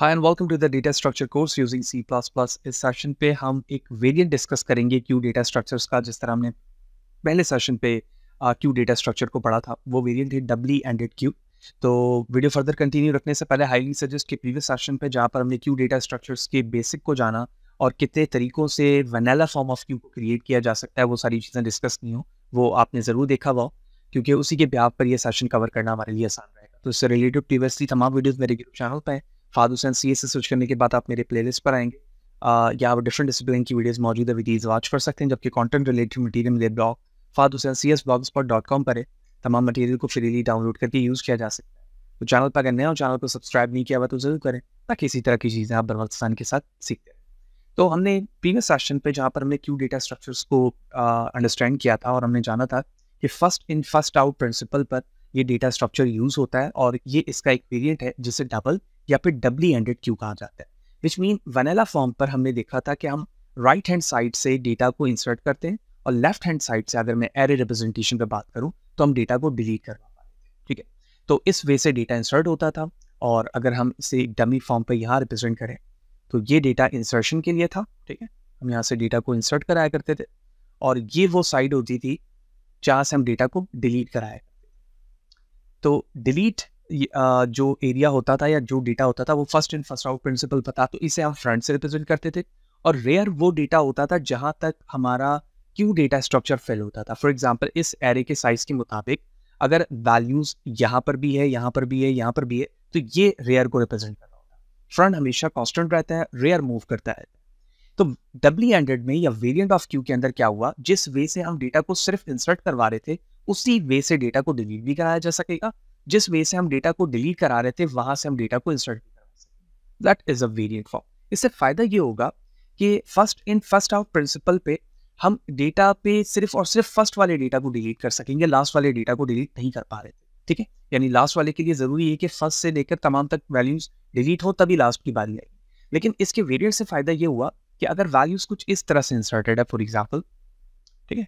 High and welcome to the data structure course using C plus plus इस session पे हम एक variant discuss करेंगे क्यू डेटा स्ट्रक्चर्स का जिस तरह हमने पहले सेशन पे क्यू डेटा स्ट्रक्चर को पढ़ा था वो वेरिएंट है डब्ली एंडेड क्यू तो वीडियो फर्दर कंटिन्यू रखने से पहले हाईली सजेस्ट के प्रीवियस सेशन पे जहाँ पर हमने क्यू डेटा स्ट्रक्चर्स के बेसिक को जाना और कितने तरीकों से वनैला फॉर्म ऑफ क्यू को क्रिएट किया जा सकता है वो सारी चीज़ें डिस्कस की हों वो आपने ज़रूर देखा हुआ क्योंकि उसी के ब्याप पर यह सेशन कवर करना हमारे लिए आसान रहेगा तो इससे रिलेटेड प्रीवियसली तमाम वीडियोज़ मेरे यूट्यूब चैनल पर फादर हुसैन सी से सर्च करने के बाद आप मेरे प्ले पर आएंगे या आप डिफरेंट डिसिप्लिन की वीडियोज़ मौजूद है वीडियोज़ वॉच कर सकते हैं जबकि कॉन्टेंट रिलेटेड मटीरियल मेरे blog father Hussain C S blog spot dot com पर है तमाम मटीरियल को फ्रीली डाउनलोड करके यूज़ किया जा सकता है तो चैनल पर अगर नया चैनल को सब्सक्राइब नहीं किया हुआ तो ज़रूर करें ताकि इसी तरह की चीज़ें आप बरवस्तान के साथ सीखते हैं तो हमने प्रीवियस सेशन पे जहाँ पर हमने क्यू डेटा स्ट्रक्चर्स को अंडरस्टैंड किया था और हमने जाना था कि first in first out principle पर ये डेटा स्ट्रक्चर यूज़ होता है और ये इसका एक वेरियंट है जिसे डबल या फिर डब्ली एंडेड क्यू कहा जाता है विच मीन वनेला फॉर्म पर हमने देखा था कि हम राइट हैंड साइड से डेटा को इंसर्ट करते हैं और लेफ्ट हैंड साइड से अगर मैं एरे रिप्रेजेंटेशन पर बात करूँ तो हम डेटा को डिलीट कर पाते ठीक है तो इस वे से डेटा इंसर्ट होता था और अगर हम इसे डमी फॉर्म पर यहाँ रिप्रेजेंट करें तो ये डेटा इंसर्शन के लिए था ठीक है हम यहाँ से डेटा को इंसर्ट कराया करते थे और ये वो साइड होती थी जहाँ से हम डेटा को डिलीट कराया तो डिलीट जो एरिया होता था या जो डेटा होता था वो first in first out principle पता तो इसे हम फ्रंट से रिप्रेजेंट करते थे और रेयर वो डेटा होता था जहाँ तक हमारा क्यू डेटा स्ट्रक्चर फेल होता था फॉर एग्जाम्पल इस एरे के साइज के मुताबिक अगर वैल्यूज यहाँ पर भी है यहाँ पर भी है यहाँ पर भी है तो ये रेयर को रिप्रेजेंट करना होता है फ्रंट हमेशा कॉन्स्टेंट रहता है रेयर मूव करता है तो डब्ल्यू एंड्रेड में या वेरियंट ऑफ क्यू के अंदर क्या हुआ जिस वे से हम डेटा को सिर्फ इंसर्ट करवा रहे थे उसी वे से डेटा को डिलीट भी कराया जा सकेगा जिस वे से हम डेटा को डिलीट करा रहे थे वहां से हम डेटा को इंसर्ट भी that is a variant form इससे फायदा ये होगा कि first in first out principle पे हम डेटा पे सिर्फ और सिर्फ फर्स्ट वाले डेटा को डिलीट कर सकेंगे लास्ट वाले डेटा को डिलीट नहीं कर पा रहे थे ठीक है यानी लास्ट वाले के लिए ज़रूरी है कि फर्स्ट से लेकर तमाम तक वैल्यूज डिलीट हो तभी लास्ट की बारी आएगी लेकिन इसके वेरियंट से फ़ायदा ये हुआ कि अगर वैल्यूज कुछ इस तरह से इंसर्टेड है फॉर एग्जाम्पल ठीक है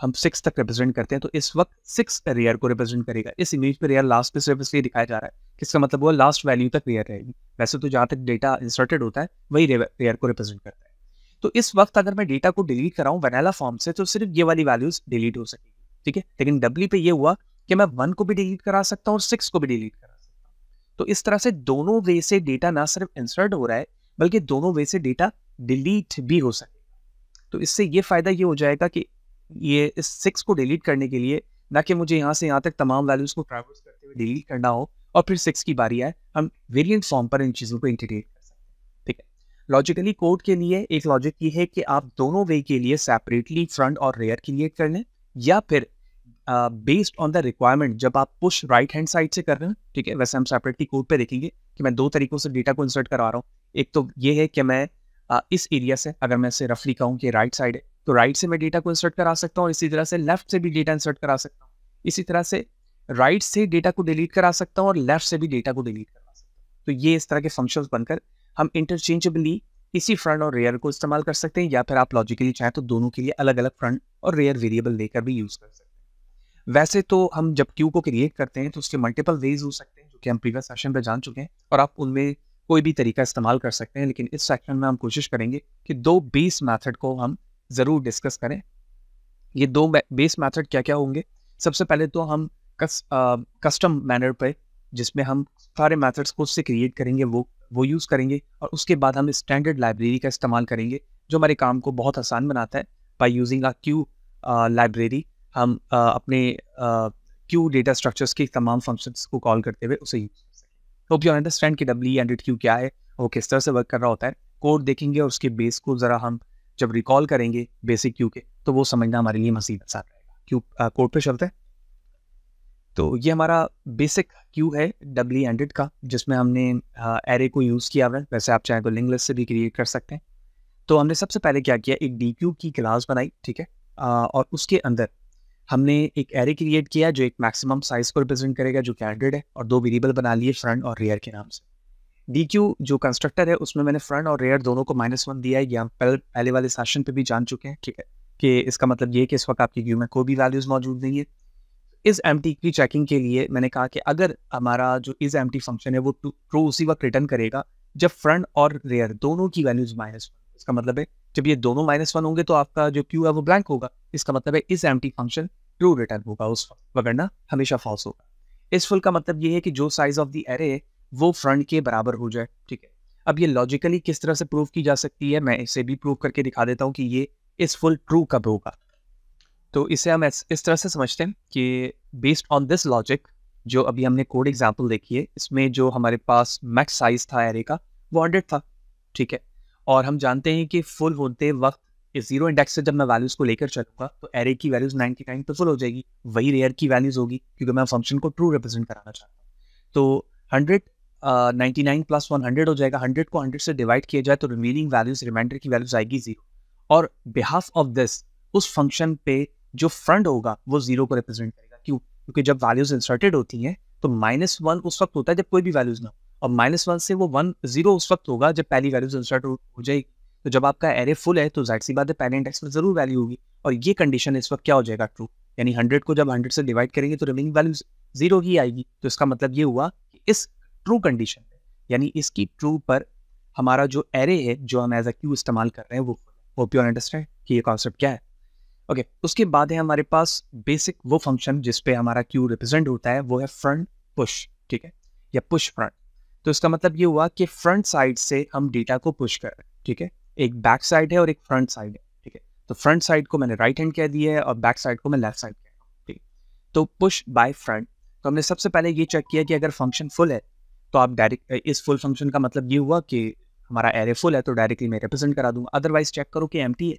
हम सिक्स तक रिप्रेजेंट करते हैं तो इस वक्त सिक्स रेयर को रिप्रेजेंट करेगा इस इमेज पर रेयर लास्ट पे सिर्फ इसलिए दिखाया जा रहा है किसका मतलब वो लास्ट वैल्यू तक रेयर रहेगी वैसे तो जहाँ तक डेटा इंसर्टेड होता है वही रेयर को रिप्रेजेंट करता है तो इस वक्त अगर मैं डेटा को डिलीट कराऊँ वनैला फॉर्म से तो सिर्फ ये वाली वैल्यूज डिलीट हो सकेगी ठीक है लेकिन डब्ल्यू पे ये हुआ कि मैं वन को भी डिलीट करा सकता हूँ और सिक्स को भी डिलीट करा सकता हूँ तो इस तरह से दोनों वे से डेटा ना सिर्फ इंसर्ट हो रहा है बल्कि दोनों वे से डेटा डिलीट भी हो सके तो इससे ये फायदा ये हो जाएगा कि ये इस सिक्स को डिलीट करने के लिए ना कि मुझे यहाँ से यहाँ तक तमाम वैल्यूज को ट्रैवल्स करते हुए डिलीट करना हो और फिर सिक्स की बारी आए हम वेरिएंट फॉर्म पर इन चीज़ों को इंटीग्रेट कर सकते हैं ठीक है लॉजिकली कोड के लिए एक लॉजिक ये है कि आप दोनों वे के लिए सेपरेटली फ्रंट और रेयर क्रिएट कर लें या फिर बेस्ड ऑन द रिक्वायरमेंट जब आप पुश राइट हैंड साइड से कर रहे हैं ठीक है वैसे हम सेपरेटली कोड पे देखेंगे कि मैं दो तरीकों से डेटा को इंसर्ट करा रहा हूँ एक तो ये है कि मैं आ, इस एरिया से अगर मैं इसे रफली कहूँ कि राइट साइड है तो राइट right से मैं डेटा को इंसर्ट करा सकता हूँ इसी तरह से लेफ्ट से भी डेटा इंसर्ट करा सकता हूँ इसी तरह से राइट right से डेटा को डिलीट करा सकता हूँ और लेफ्ट से भी डेटा को डिलीट करा सकता हूँ तो ये इस तरह के फंक्शन बनकर हम इंटरचेंजेबली इसी फ्रंट और रेयर को इस्तेमाल कर सकते हैं या फिर आप लॉजिकली चाहें तो दोनों के लिए अलग अलग फ्रंट और रेयर वेरिएबल लेकर भी यूज़ कर सकते हैं वैसे तो हम जब क्यू को क्रिएट करते हैं तो उसके मल्टीपल वेज हो सकते हैं जो कि हम प्रीवियस सेशन पर जान चुके हैं और आप उनमें कोई भी तरीका इस्तेमाल कर सकते हैं लेकिन इस सेक्शन में हम कोशिश करेंगे कि दो बेस मैथड को हम ज़रूर डिस्कस करें ये दो बेस मेथड क्या क्या होंगे सबसे पहले तो हम कस, आ, कस्टम मैनर पर जिसमें हम सारे मेथड्स खुद से क्रिएट करेंगे वो वो यूज़ करेंगे और उसके बाद हम स्टैंडर्ड लाइब्रेरी का इस्तेमाल करेंगे जो हमारे काम को बहुत आसान बनाता है by using a queue library हम आ, अपने क्यू डेटा स्ट्रक्चर्स के तमाम फंक्शंस को कॉल करते हुए उसे यूज कर होप यू अंडरस्टैंड कि डब्ल्यू एंड क्यू क्या है वो किस तरह से वर्क कर रहा होता है कोड देखेंगे और उसके बेस को ज़रा हम जब रिकॉल करेंगे बेसिक क्यू के तो वो समझना हमारे लिए मसीद साथ रहेगा क्यू कोर्ट पे चलते हैं तो ये हमारा बेसिक क्यू है डबली एंडेड का जिसमें हमने एरे को यूज़ किया हुआ है वैसे आप चाहे तो लिंक लिस्ट से भी क्रिएट कर सकते हैं तो हमने सबसे पहले क्या किया एक डी क्यू की क्लास बनाई ठीक है आ, और उसके अंदर हमने एक एरे क्रिएट किया जो एक मैक्सिमम साइज को रिप्रेजेंट करेगा जो कि हंड्रेड है और दो वेरिएबल बना लिए फ्रंट और रियर के नाम से डी क्यू जो कंस्ट्रक्टर है उसमें मैंने फ्रंट और रेयर दोनों को माइनस वन दिया है ये पहले पहले वाले सेशन पे भी जान चुके हैं ठीक है कि इसका मतलब ये कि इस वक्त आपकी क्यू में कोई भी वैल्यूज़ मौजूद नहीं है इस एम की चेकिंग के लिए मैंने कहा कि अगर हमारा जो इस एम फंक्शन है वो ट्रू उसी वक्त रिटर्न करेगा जब फ्रंट और रेयर दोनों की वैल्यूज़ माइनस वन इसका मतलब है जब ये दोनों माइनस वन होंगे तो आपका जो क्यू है वो ब्लैंक होगा इसका मतलब है इस एम फंक्शन ट्रू रिटर्न होगा उस वक्त वगरना हमेशा फॉल्स होगा इस फुल का मतलब ये है कि जो साइज ऑफ द एरे है वो फ्रंट के बराबर हो जाए ठीक है अब ये लॉजिकली किस तरह से प्रूव की जा सकती है मैं इसे भी प्रूव करके दिखा देता हूँ कि ये इस फुल ट्रू कब होगा तो इसे हम इस तरह से समझते हैं कि बेस्ड ऑन दिस लॉजिक जो अभी हमने कोड एग्जाम्पल देखी है इसमें जो हमारे पास मैक्स साइज था एरे का वो हंड्रेड था ठीक है और हम जानते हैं कि फुल होते वक्त इस जीरो इंडेक्स से जब मैं वैल्यूज़ को लेकर चलूंगा तो एरे की वैल्यूज़ नाइनटी नाइन तो फुल हो जाएगी वही रेयर की वैल्यूज़ होगी क्योंकि मैं फंक्शन को ट्रू रिप्रेजेंट कराना चाहता हूँ तो hundred ninety nine plus one hundred हो जाएगा हंड्रेड को हंड्रेड से डिवाइड किया जाए तो रिमेनिंग वैल्यूज रिमाइंडर की वैल्यूज आएगी जीरो और बिहाफ ऑफ दिस उस फंक्शन पे जो फ्रंट होगा वो जीरो को रिप्रेजेंट करेगा क्यों क्योंकि जब वैल्यूज इंसर्टेड होती हैं तो माइनस वन उस वक्त होता है जब कोई भी वैल्यूज ना हो और माइनस वन से वो वन जीरो उस वक्त होगा जब पहली वैल्यूज इंसर्ट हो जाएगी तो जब आपका एरे फुल है तो जाहिर सी बात है पहले इंडेक्स में जरूर वैल्यू होगी और ये कंडीशन इस वक्त क्या हो जाएगा ट्रू यानी हंड्रेड को जब हंड्रेड से डिवाइड करेंगे तो रिमेनिंग वैल्यूज जीरो ही आएगी तो इसका मतलब ये हुआ कि इस ट्रू कंडीशन पे यानी इसकी ट्रू पर हमारा जो एरे है जो हम एज अ क्यू इस्तेमाल कर रहे हैं वो होप यू अंडरस्टैंड कि ये कॉन्सेप्ट क्या है ओके okay, उसके बाद है हमारे पास बेसिक वो फंक्शन जिसपे हमारा क्यू रिप्रेजेंट होता है वो है फ्रंट पुश ठीक है या पुश फ्रंट तो इसका मतलब ये हुआ कि फ्रंट साइड से हम डेटा को पुश कर रहे हैं ठीक है एक बैक साइड है और एक फ्रंट साइड है ठीक है तो फ्रंट साइड को मैंने राइट हैंड कह दिया है और बैक साइड को मैं लेफ्ट साइड कह रहा हूँ ठीक तो पुश बाय फ्रंट तो हमने सबसे पहले ये चेक किया कि अगर फंक्शन फुल है तो आप डायरेक्ट इस फुल फंक्शन का मतलब ये हुआ कि हमारा एरे फुल है तो डायरेक्टली मैं रिप्रेजेंट करा दूंगा अदरवाइज चेक करो कि एम है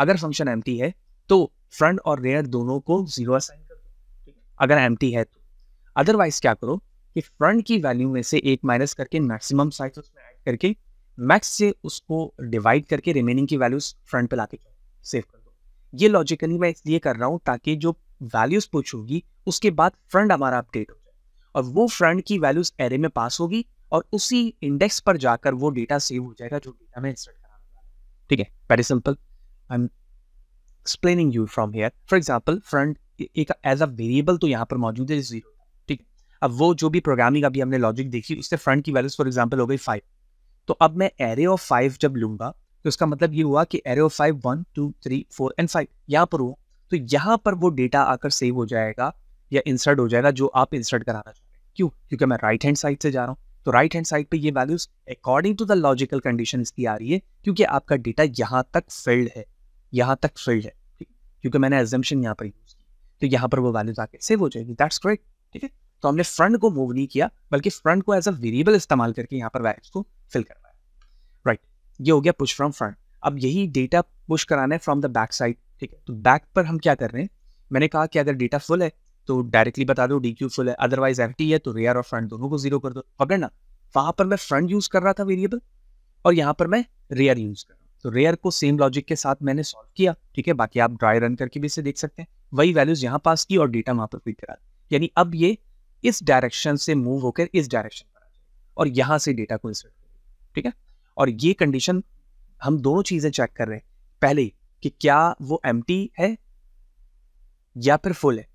अगर फंक्शन एम है तो फ्रंट और रेयर दोनों को जीरो असाइन कर दो अगर एम है तो अदरवाइज क्या करो कि फ्रंट की वैल्यू में से एक माइनस करके मैक्सिमम साइज उसमें ऐड करके मैक्स से उसको डिवाइड करके रिमेनिंग की वैल्यूज फ्रंट पे लाके सेव कर दो ये लॉजिकली मैं इसलिए कर रहा हूँ ताकि जो वैल्यूज पूछूंगी होगी उसके बाद फ्रंट हमारा अपडेट हो और वो फ्रंट की वैल्यूज एरे में पास होगी और उसी इंडेक्स पर जाकर वो डेटा सेव हो जाएगा जो डेटा में इंसर्ट कराने ठीक है very simple I am explaining you from here for example front एक एज अ वेरिएबल तो यहाँ पर मौजूद है जीरो ठीक है अब वो जो भी प्रोग्रामिंग अभी हमने लॉजिक देखी उससे फ्रंट की वैल्यूज फॉर एग्जाम्पल हो गई फाइव तो अब मैं एरे ऑफ फाइव जब लूंगा तो इसका मतलब ये हुआ कि array of five one two three four and five यहाँ पर हुआ तो यहाँ पर वो डेटा आकर सेव हो जाएगा या इंसर्ट हो जाएगा जो आप इंसर्ट कराना चाहते क्यों क्योंकि मैं राइट हैंड साइड से जा रहा हूँ तो राइट हैंड साइड पे ये values according to the logical condition इसकी आ रही है क्योंकि आपका डेटा यहाँ तक फिल्ड है यहाँ तक फिल्ड है क्योंकि मैंने एजम्पन यहाँ पर यूज की तो यहाँ पर वो वैल्यूज आके सेव हो जाएगी दैट्स ग्रेट ठीक है तो हमने फ्रंट को मूव नहीं किया बल्कि फ्रंट को एज अ वेरिएबल इस्तेमाल करके यहाँ पर वैल्यूज को फिल करवाया राइट right. ये हो गया पुश फ्रॉम फ्रंट अब यही डेटा पुश कराना है फ्रॉम द बैक साइड ठीक है तो बैक पर हम क्या कर रहे हैं मैंने कहा कि अगर डेटा फुल है तो डायरेक्टली बता दो डी फुल है अदरवाइज एम है तो रेयर और फ्रंट दोनों को जीरो कर दो पकड़ ना वहां पर मैं फ्रंट यूज कर रहा था वेरिएबल और यहाँ पर मैं रेयर यूज कर रहा तो रेयर को सेम लॉजिक के साथ मैंने सॉल्व किया ठीक है बाकी आप ड्राई रन करके भी इसे देख सकते हैं वही वैल्यूज यहाँ पास की और डेटा वहां पर फिट करा यानी अब ये इस डायरेक्शन से मूव होकर इस डायरेक्शन पर और यहाँ से डेटा को इंसर्ट ठीक है और ये कंडीशन हम दोनों चीजें चेक कर रहे हैं पहले कि क्या वो एम है या फिर फुल है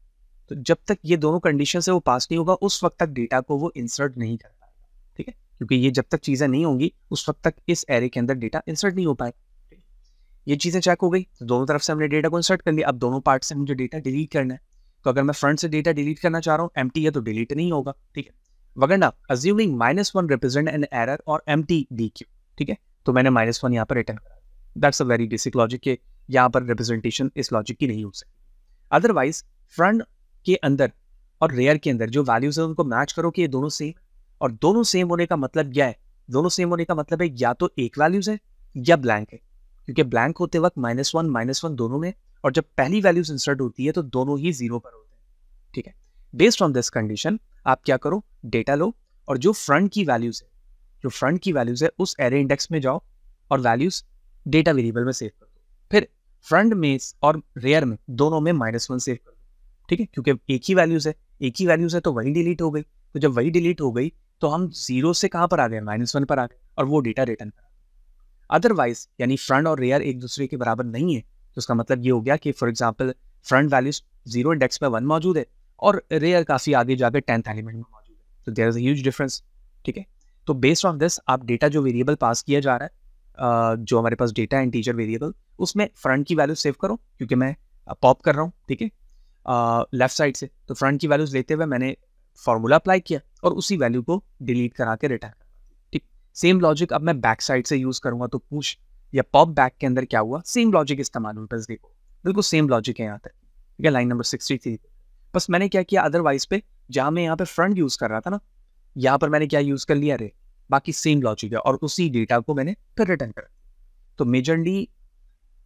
तो जब तक ये दोनों कंडीशन से वो पास नहीं होगा उस वक्त तक डेटा को वो इंसर्ट नहीं कर पाएगा ठीक है क्योंकि ये जब तक चीज़ें नहीं होंगी उस वक्त तक इस एरे के अंदर डेटा इंसर्ट नहीं हो पाएगा ये चीज़ें चेक हो गई तो दोनों तरफ से हमने डेटा को इंसर्ट कर लिया अब दोनों पार्ट से मुझे डेटा डिलीट करना है तो अगर मैं फ्रंट से डेटा डिलीट करना चाह रहा हूँ एम है तो डिलीट नहीं होगा ठीक है वगरना assuming minus one represent an error और एम टी डी क्यू ठीक है तो मैंने माइनस वन यहाँ पर रिटर्न करा that's a very basic logic के यहाँ पर रिप्रेजेंटेशन इस लॉजिक की नहीं हो सकती अदरवाइज फ्रंट के अंदर और रेयर के अंदर जो वैल्यूज है उनको मैच करो कि ये दोनों सेम और दोनों सेम होने का मतलब क्या है दोनों सेम होने का मतलब है या तो एक वैल्यूज है या ब्लैंक है क्योंकि ब्लैंक होते वक्त माइनस वन माइनस वन दोनों में और जब पहली वैल्यूज इंसर्ट होती है तो दोनों ही जीरो पर होते हैं ठीक है बेस्ड ऑन दिस कंडीशन आप क्या करो डेटा लो और जो फ्रंट की वैल्यूज है जो फ्रंट की वैल्यूज है उस एरे इंडेक्स में जाओ और वैल्यूज डेटा वेरिएबल में सेव कर दो फिर फ्रंट में और रेयर में दोनों में माइनस वन सेव कर दो ठीक है क्योंकि एक ही वैल्यूज़ है एक ही वैल्यूज़ है तो वही डिलीट हो गई तो जब वही डिलीट हो गई तो हम जीरो से कहाँ पर आ गए माइनस वन पर आ गए और वो डेटा रिटर्न कर अदरवाइज यानी फ्रंट और रेयर एक दूसरे के बराबर नहीं है तो उसका मतलब ये हो गया कि for example front values zero index पर वन मौजूद है और रेयर काफ़ी आगे जाकर टेंथ एलिमेंट में मौजूद है तो देर इज़ अज डिफरेंस ठीक है तो बेस्ड ऑन दिस आप डेटा जो वेरिएबल पास किया जा रहा है जो हमारे पास डेटा एंड टीचर वेरिएबल उसमें फ्रंट की वैल्यू सेव करो क्योंकि मैं पॉप कर रहा हूँ ठीक है लेफ्ट साइड से तो फ्रंट की वैल्यूज लेते हुए मैंने फार्मूला अप्लाई किया और उसी वैल्यू को डिलीट करा के रिटर्न ठीक सेम लॉजिक अब मैं बैक साइड से यूज़ करूंगा तो पूछ या पॉप बैक के अंदर क्या हुआ सेम लॉजिक इस्तेमाल हुआ बस देखो बिल्कुल सेम लॉजिक है यहाँ तक ठीक है लाइन नंबर सिक्सटी थ्री बस मैंने क्या किया अदरवाइज पे जहाँ मैं यहाँ पे फ्रंट यूज़ कर रहा था ना यहाँ पर मैंने क्या यूज़ कर लिया रे बाकी सेम लॉजिक है और उसी डेटा को मैंने फिर रिटर्न करा तो मेजरली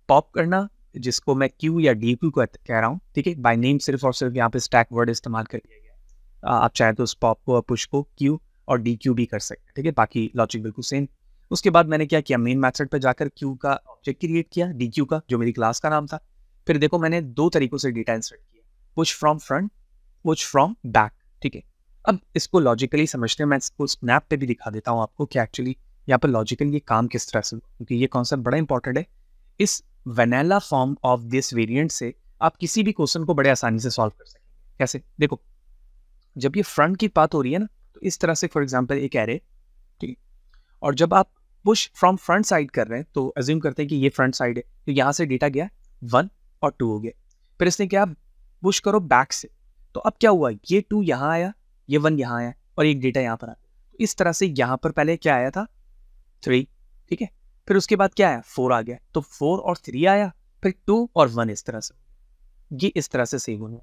पॉप करना जिसको मैं क्यू या डी क्यू कह रहा हूँ ठीक है बाई नेम सिर्फ और सिर्फ यहाँ पे स्टैक वर्ड इस्तेमाल कर दिया गया आप चाहे तो उस पॉप को और पुश को क्यू और डी क्यू भी कर सकते हैं ठीक है बाकी लॉजिक बिल्कुल सेम उसके बाद मैंने क्या किया मेन मैथड पर जाकर क्यू का ऑब्जेक्ट क्रिएट किया डी क्यू का जो मेरी क्लास का नाम था फिर देखो मैंने दो तरीकों से डेटा इंसर्ट किया push from front push from back ठीक है अब इसको लॉजिकली समझते हैं मैं इसको स्नैप पे भी दिखा देता हूँ आपको कि एक्चुअली यहाँ पर लॉजिकली ये काम किस तरह से क्योंकि ये कॉन्सेप्ट बड़ा इंपॉर्टेंट है इस vanilla form of this variant से आप किसी भी क्वेश्चन को बड़े आसानी से सॉल्व कर सकेंगे कैसे देखो जब ये फ्रंट की बात हो रही है ना तो इस तरह से फॉर एग्जाम्पल एक एरे ठीक और जब आप पुश फ्रॉम फ्रंट साइड कर रहे हैं तो एज्यूम करते हैं कि ये फ्रंट साइड है तो यहाँ से डेटा गया वन और टू हो गया फिर इसने क्या पुश करो बैक से तो अब क्या हुआ ये टू यहाँ आया ये वन यहाँ आया और एक डेटा यहाँ पर आया तो इस तरह से यहाँ पर पहले क्या आया था थ्री ठीक है फिर उसके बाद क्या आया फोर आ गया तो फोर और थ्री आया फिर टू और वन इस तरह से ये इस तरह से सेव होने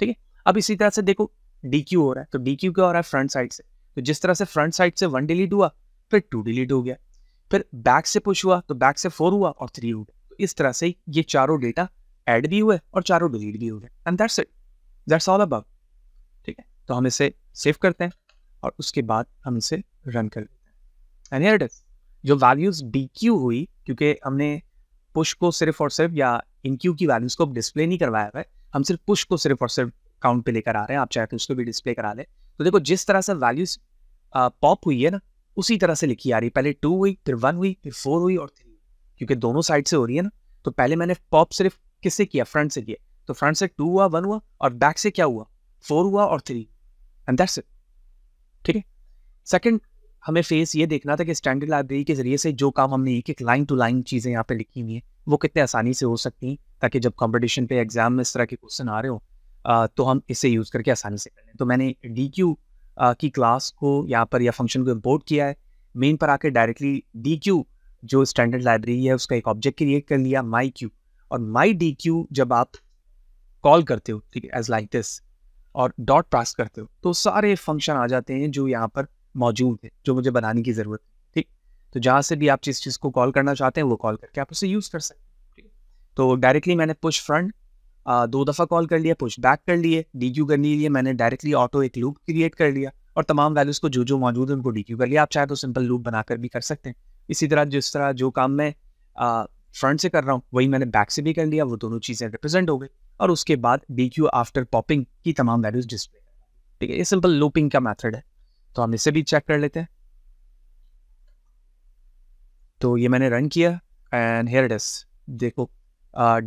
ठीक है अब इसी तरह से देखो डी क्यू हो रहा है तो डी क्यू क्या हो रहा है फ्रंट साइड से तो जिस तरह से फ्रंट साइड से वन डिलीट हुआ फिर टू डिलीट हो गया फिर बैक से पुश हुआ तो बैक से फोर हुआ और थ्री हो गया तो इस तरह से ये चारों डेटा एड भी हुए और चारों डिलीट भी हो गए and that's it that's all about ठीक है तो हम इसे सेव करते हैं और उसके बाद हम इसे रन कर लेते हैं एंड हियर इट इज़ जो वैल्यूज डी क्यू हुई क्योंकि हमने पुश को सिर्फ और सिर्फ या इन क्यू की वैल्यूज को डिस्प्ले नहीं करवाया हुआ है हम सिर्फ पुश को सिर्फ और सिर्फ काउंट पे लेकर आ रहे हैं आप चाहे तो उसको भी डिस्प्ले करा लें तो देखो जिस तरह से वैल्यूज पॉप हुई है ना उसी तरह से लिखी आ रही है पहले टू हुई फिर वन हुई फिर फोर हुई और थ्री क्योंकि दोनों साइड से हो रही है ना तो पहले मैंने पॉप सिर्फ किससे किया फ्रंट से किया तो फ्रंट से टू हुआ वन हुआ और बैक से क्या हुआ फोर हुआ और थ्री एंड दैट्स इट ठीक है सेकंड हमें फेस ये देखना था कि स्टैंडर्ड लाइब्रेरी के जरिए से जो काम हमने एक एक लाइन टू लाइन चीज़ें यहाँ पे लिखी हुई हैं वो कितने आसानी से हो सकती हैं ताकि जब कंपटीशन पे एग्जाम में इस तरह के क्वेश्चन आ रहे हो आ, तो हम इसे यूज़ करके आसानी से कर लें तो मैंने डी क्यू की क्लास को यहाँ पर या फंक्शन को इम्पोर्ट किया है मेन पर आकर डायरेक्टली डी क्यू जो स्टैंडर्ड लाइब्रेरी है उसका एक ऑब्जेक्ट क्रिएट कर लिया माई क्यू और माई डी क्यू जब आप कॉल करते हो ठीक है एज लाइक दिस और डॉट पास करते हो तो सारे फंक्शन आ जाते हैं जो यहाँ पर मौजूद है जो मुझे बनाने की ज़रूरत है ठीक तो जहाँ से भी आप जिस चीज़ को कॉल करना चाहते हैं वो कॉल करके आप उसे यूज़ कर सकते हैं ठीक तो डायरेक्टली मैंने पुश फ्रंट दो दफ़ा कॉल कर लिया पुश बैक कर लिए डी क्यू करने के लिए मैंने डायरेक्टली ऑटो एक लूप क्रिएट कर लिया और तमाम वैल्यूज़ को जो जो मौजूद है उनको डी क्यू कर लिया आप चाहे तो सिंपल लूप बनाकर भी कर सकते हैं इसी तरह जिस तरह जो काम मैं फ्रंट से कर रहा हूँ वही मैंने बैक से भी कर लिया वो दोनों चीज़ें रिप्रेजेंट हो गई और उसके बाद डी क्यू आफ्टर पॉपिंग की तमाम वैल्यूज़ डिस्प्ले ठीक है ये सिंपल लूपिंग का मैथड है तो हम इसे भी चेक कर लेते हैं तो ये मैंने रन किया एंड हेयर डेस देखो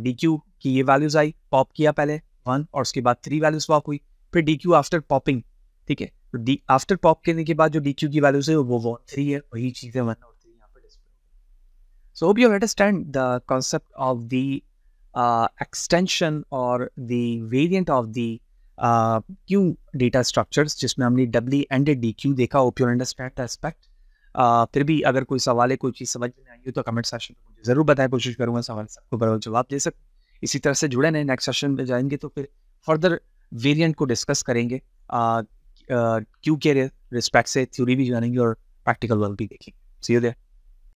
डी uh, क्यू की ये वैल्यूज आई पॉप किया पहले वन और उसके बाद थ्री वैल्यूज पॉप हुई फिर डी क्यू आफ्टर पॉपिंग ठीक है डी आफ्टर पॉप करने के बाद जो डी क्यू की वैल्यूज है वो वो थ्री है वही चीज़ें वन यहाँ display so hope you understand the concept of the extension और the variant of the queue data structures जिसमें हमने डब्ली एंड डी क्यू देखा होप यू अंडरस्टैंड एस्पेक्ट फिर भी अगर कोई सवाल है कोई चीज़ समझ में आई हो तो कमेंट सेशन में मुझे ज़रूर बताएं कोशिश करूँगा सवाल सबको बराबर जवाब दे सक इसी तरह से जुड़े नए नेक्स्ट सेशन में जाएंगे तो फिर फर्दर वेरियंट को डिस्कस करेंगे क्यू के रिस्पेक्ट से थ्योरी भी जानेंगे और प्रैक्टिकल वर्क भी देखेंगे सी यू